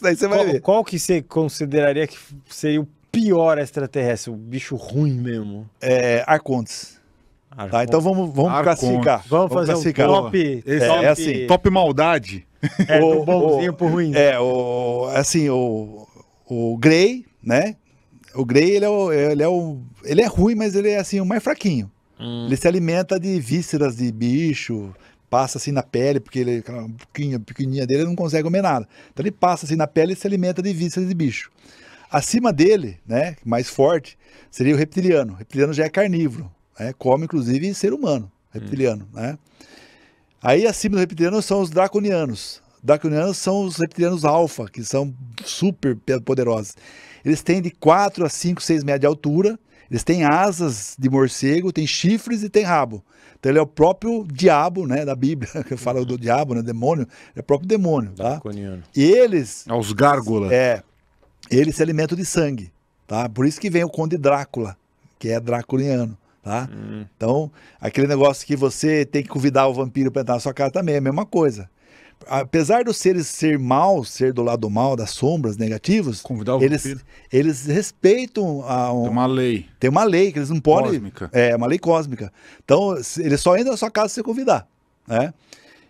você vai qual, ver. Qual que você consideraria que seria o pior extraterrestre? O bicho ruim mesmo? É, Arcontes. Tá, Arcontes. Tá, então vamos, vamos Arcontes. classificar. Vamos, fazer classificar. um top, é, top... É assim. Top maldade. É, o, do bonzinho o, pro ruim. É, o, assim, o, o Grey, né? O Grey, ele é, o, ele, é o, ele é ruim, mas ele é assim, o mais fraquinho. Hum. Ele se alimenta de vísceras de bicho, passa assim na pele, porque ele, aquela boquinha pequenininha dele, ele não consegue comer nada. Então ele passa assim na pele e se alimenta de vísceras de bicho. Acima dele, né, mais forte, seria o reptiliano. O reptiliano já é carnívoro, né, come inclusive ser humano, reptiliano, hum. né? Aí acima do reptiliano são os draconianos. Draconianos são os reptilianos alfa, que são super poderosos. Eles têm de 4 a 5, 6 metros de altura, eles têm asas de morcego, têm chifres e têm rabo. Então ele é o próprio diabo, né, da Bíblia, que fala do diabo, né, demônio, é o próprio demônio, tá? E eles... aos é gárgulas. É, eles se alimentam de sangue, tá? Por isso que vem o Conde Drácula, que é draculiano. Tá? Hum. Então, aquele negócio que você tem que convidar o vampiro para entrar na sua casa também é a mesma coisa apesar dos seres ser maus, ser do lado mal, das sombras negativas, eles, vampiro. eles respeitam a, um, tem uma lei. Tem uma lei que eles não podem. Cósmica. É, uma lei cósmica. Então, eles só entram na sua casa se você convidar. Né?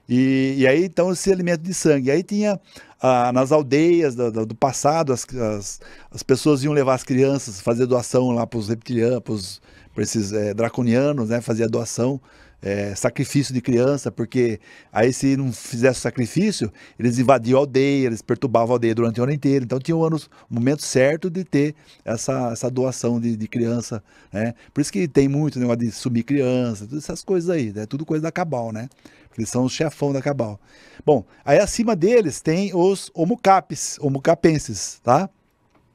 E, e, aí, então, esse alimento de sangue. E aí tinha ah, nas aldeias do, do passado, as, as, as, pessoas iam levar as crianças, fazer doação lá para os reptilianos, para esses é, draconianos, né? Fazer doação é, sacrifício de criança, porque aí se não fizesse sacrifício, eles invadiam a aldeia, eles perturbavam a aldeia durante o ano inteiro. Então tinha o, ano, o momento certo de ter essa, essa doação de, de criança, né? Por isso que tem muito negócio né, de sumir criança, todas essas coisas aí, né? Tudo coisa da Cabal, né? Eles são os chefão da Cabal. Bom, aí acima deles tem os homucapes, homucapenses, tá?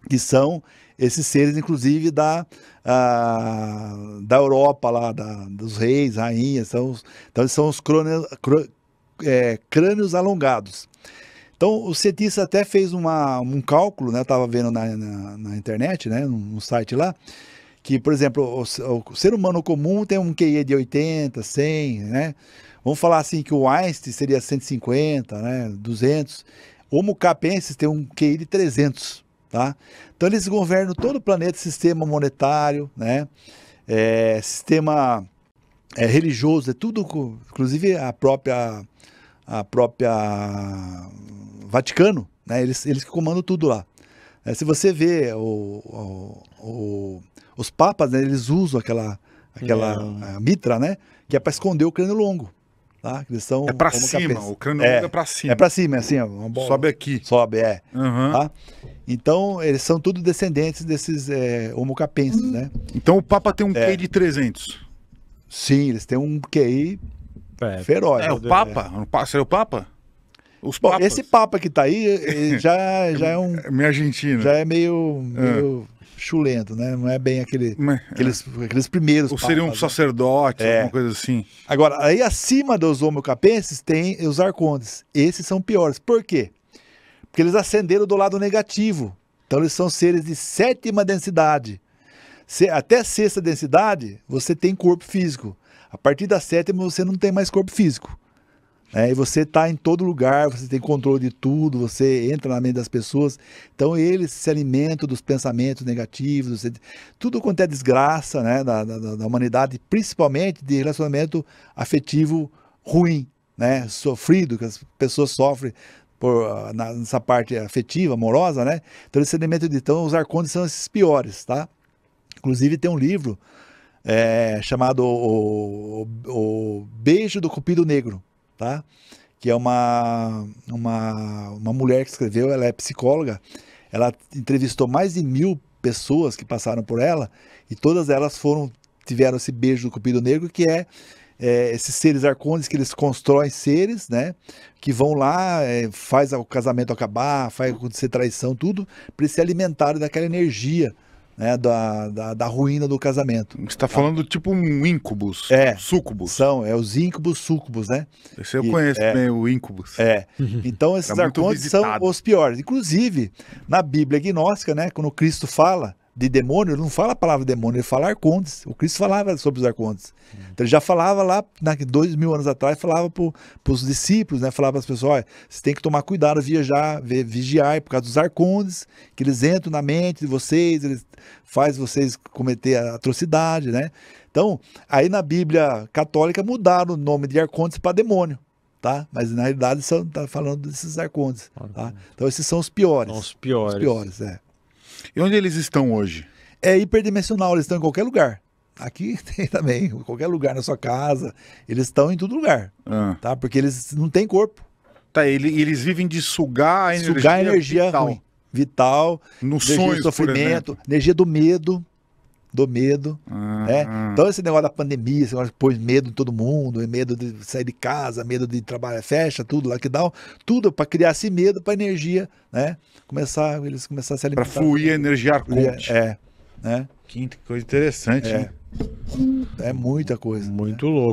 que são esses seres, inclusive, da, ah, da Europa, lá, da, dos reis, rainhas, são os, então são os crônios, é, crânios alongados. Então, o cientista até fez uma, um cálculo, né? Eu estava vendo na, na, na, internet, né? no site lá, que, por exemplo, o, o, ser humano comum tem um QI de 80, 100, né? Vamos falar assim que o Einstein seria 150, né? 200. Homo capensis tem um QI de 300. Tá? Então eles governam todo o planeta, sistema monetário, né? É, sistema é, religioso, é tudo, inclusive a própria a própria Vaticano, né? Eles eles que comandam tudo lá. É, se você vê o, o, o, os papas, né? eles usam aquela aquela mitra, né? Que é para esconder o crânio longo. Tá? Eles são, é para cima, cabeça. o crânio é, é para cima. É para cima, é assim, Sobe aqui. Sobe, é. Uhum. Tá? Então, eles são tudo descendentes desses é, homo capenses, né? Então, o Papa tem um é. QI de 300. Sim, eles têm um QI é, feroz. É, o Papa? É. Seria o Papa? Os papas. esse papa que tá aí já, já é um. É meio argentino Já é meio, é. meio é. chulento, né? Não é bem aquele, Mas, é. aqueles, é. aqueles primeiros. Ou papas, seria um né? sacerdote, é. alguma coisa assim. Agora, aí acima dos homeocapenses tem os arcontes. Esses são piores. Por quê? Porque eles ascenderam do lado negativo. Então eles são seres de sétima densidade. Se, até sexta densidade, você tem corpo físico. A partir da sétima, você não tem mais corpo físico. Né? E você está em todo lugar, você tem controle de tudo, você entra na mente das pessoas. Então eles se alimentam dos pensamentos negativos, dos... tudo quanto é desgraça né? da, da, da humanidade, principalmente de relacionamento afetivo ruim, né? sofrido, que as pessoas sofrem por, ah, na, nessa parte afetiva, amorosa, né? Então esse elemento de então os arcontes são esses piores, tá? Inclusive tem um livro é, chamado o, o, o, Beijo do Cupido Negro, tá? Que é uma, uma, uma mulher que escreveu, ela é psicóloga, ela entrevistou mais de mil pessoas que passaram por ela e todas elas foram tiveram esse beijo do cupido negro que é, é esses seres arcontes que eles constroem seres né que vão lá é, faz o casamento acabar faz acontecer traição tudo para se alimentar daquela energia né, da, da, da, ruína do casamento. Você está falando tá? tipo um incubus, é, sucubus. São, é os incubus, sucubus, né? Esse eu e, conheço é, bem, o incubus. É. Então esses arcontes são os piores. Inclusive, na Bíblia gnóstica, né, quando Cristo fala de demônio, ele não fala a palavra demônio, ele fala arcontes. O Cristo falava sobre os arcontes. Hum. Então ele já falava lá, na, dois mil anos atrás, falava para os discípulos, né? Falava para as pessoas, olha, você tem que tomar cuidado, viajar, vigiar, por causa dos arcontes, que eles entram na mente de vocês, eles fazem vocês cometer atrocidade, né? Então, aí na Bíblia católica mudaram o nome de arcontes para demônio. Tá? Mas na realidade está falando desses arcontes. Tá? Então esses são os piores. São os piores. Os piores, é. E onde eles estão hoje? É hiperdimensional, eles estão em qualquer lugar. Aqui tem também, qualquer lugar na sua casa, eles estão em todo lugar, ah. tá? Porque eles não têm corpo. Tá, ele, eles vivem de sugar a energia, sugar energia vital. Ruim, vital, no energia sonho, do sofrimento, energia do medo do medo. Uhum. Né? Então, esse negócio da pandemia, esse negócio que pôs medo em todo mundo, medo de sair de casa, medo de trabalhar, fecha, tudo, lockdown, tudo para criar esse medo, para energia, né? Começar, eles começaram a se alimentar. Para fluir a energia arconte. É, né? Que coisa interessante, é. é muita coisa. Muito né? louco.